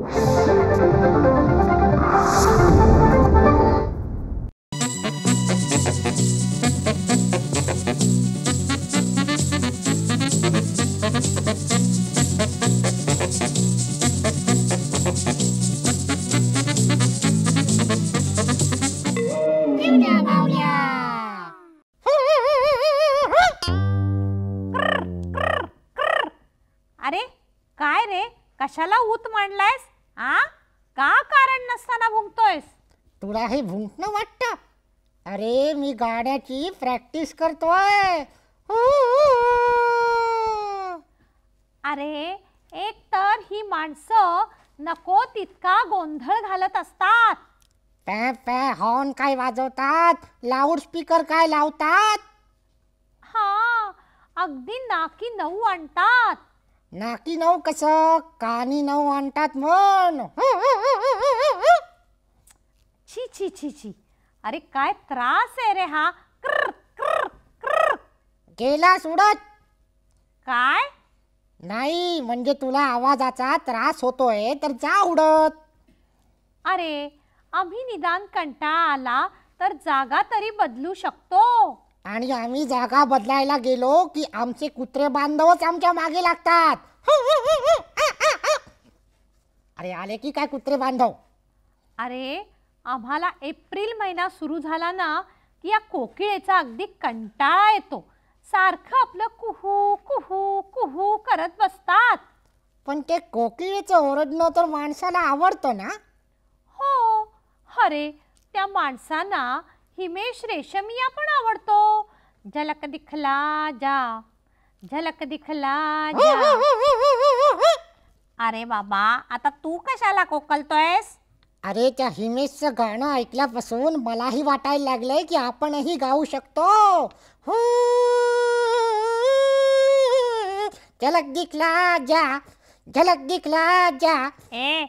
अरे काय रे कशाला ऊत मांडलायस आ का कारण नसताना भुंकतोयस तुला हे भुंकणं वाटतं अरे मी गाण्याची प्रॅक्टिस करतोय अरे एक तर ही माणसं नको तितका गोंधळ घालत असतात पॅ पॅ हॉर्न काय वाजवतात लाऊडस्पीकर काय लावतात हा अगदी नाकी नऊ आणतात नाकी नऊ कसं कानी नऊ आणतात म्हण छी छी छी छी अरे काय त्रास आहे रे हा क्र क्र क्र गेला सोडत काय नाही म्हणजे तुला आवाजाचा त्रास होतोय तर जा उडत अरे आम्ही निदान कंटाळा आला तर जागा तरी बदलू शकतो आणि आम्ही जागा बदलायला गेलो की आमचे कुत्रे बांधवच आमच्या मागे लागतात अरे आले की काय कुत्रे बांधव अरे आम्हाला एप्रिल महिना सुरू झाला ना की या कोकिळेचा अगदी कंटाळा येतो सारखं आपलं कुहू कुहू कुहू करत बसतात पण ते कोकिळेचं ओरडणं तर माणसाला आवडतं ना हो अरे त्या माणसांना हिमेश रेशमिया पण आवडतो झलक दिखला जा झलक दिखला जा अरे बाबा आता तू कशाला कोकलतोयस अरे त्या हिमेशचं गाणं ऐकल्यापासून मलाही वाटायला लागलंय की आपणही गाऊ शकतो झलक दिखला जा झलक दिखला जा ए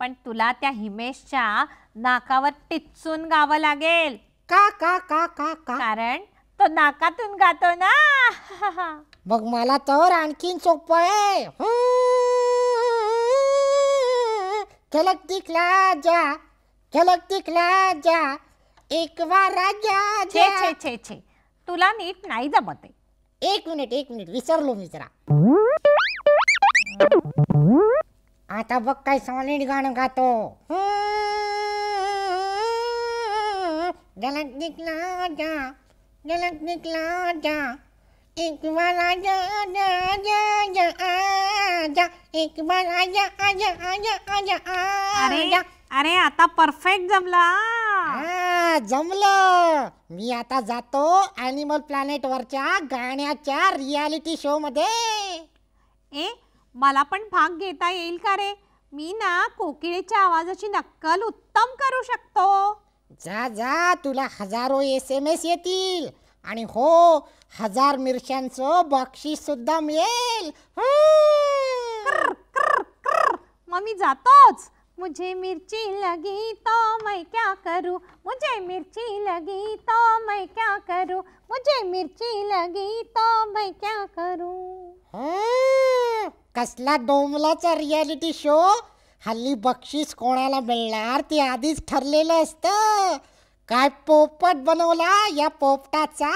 पण तुला त्या हिमेशच्या नाकावर टिचून गावं लागेल का का का का का कारण तो नाकातून गातो ना मग मला तर आणखीन सोपं आहे झलक दिखला जा झलक दिखला जा एक वार राजा छे जा. छे छे छे तुला नीट नाही जमत आहे एक मिनिट एक मिनिट विसरलो मी जरा आता बघ काय सॉलिड गाणं गातो गलत राजा गलत राजा एक बार आजा आजा आजा आजा आजा एक बार आजा आजा आजा आजा अरे आजा अरे आता परफेक्ट जमला हा, जमलं मी आता जातो ॲनिमल प्लॅनेट वरच्या गाण्याच्या रियालिटी शो मध्ये ए मला पण भाग घेता येईल का रे मी ना कोकिळेच्या आवाजाची नक्कल उत्तम करू शकतो जा जा तुला हजारो एस एम एस येतील आणि हो हजार मिरशांचं बक्षीस सुद्धा मिळेल कर मी जातोच मुझे मिरची लगी तो मैं क्या करू मुझे मिरची लगी तो मैं क्या करू मुझे मिरची लगी तो मैं क्या करू कसला डोमलाचा रियालिटी शो हल्ली बक्षीस कोणाला मिळणार ते आधीच ठरलेलं असतं काय पोपट बनवला या पोपटाचा